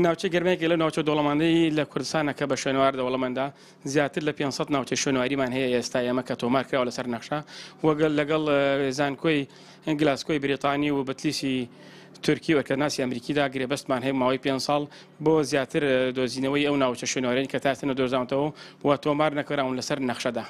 ناوچە گەرمێکی لە ناوچە دەوڵەمەندی لە کوردستانە کە بە شوێنوار دەوڵەمەندا زیاتر لە 500 ناوچە شوێنواریمان هەیە ئێستا ئێمە کە تۆمارکراوە لەسەر نەخشا وەگەل لەگەڵ زانکۆی گلاسکۆی بریتانی و بەتلیسی تورکی وەکە ناسی ئەمریکیدا گرێبەستمان هەیە ماوەی پێ ساڵ بۆ زیاتر دۆزینەوەی ئەو ناوچە شوێنوارێن کە تاتنە دۆزانتەوە و تۆمار نەکەراون لەسەر نەخشەدا.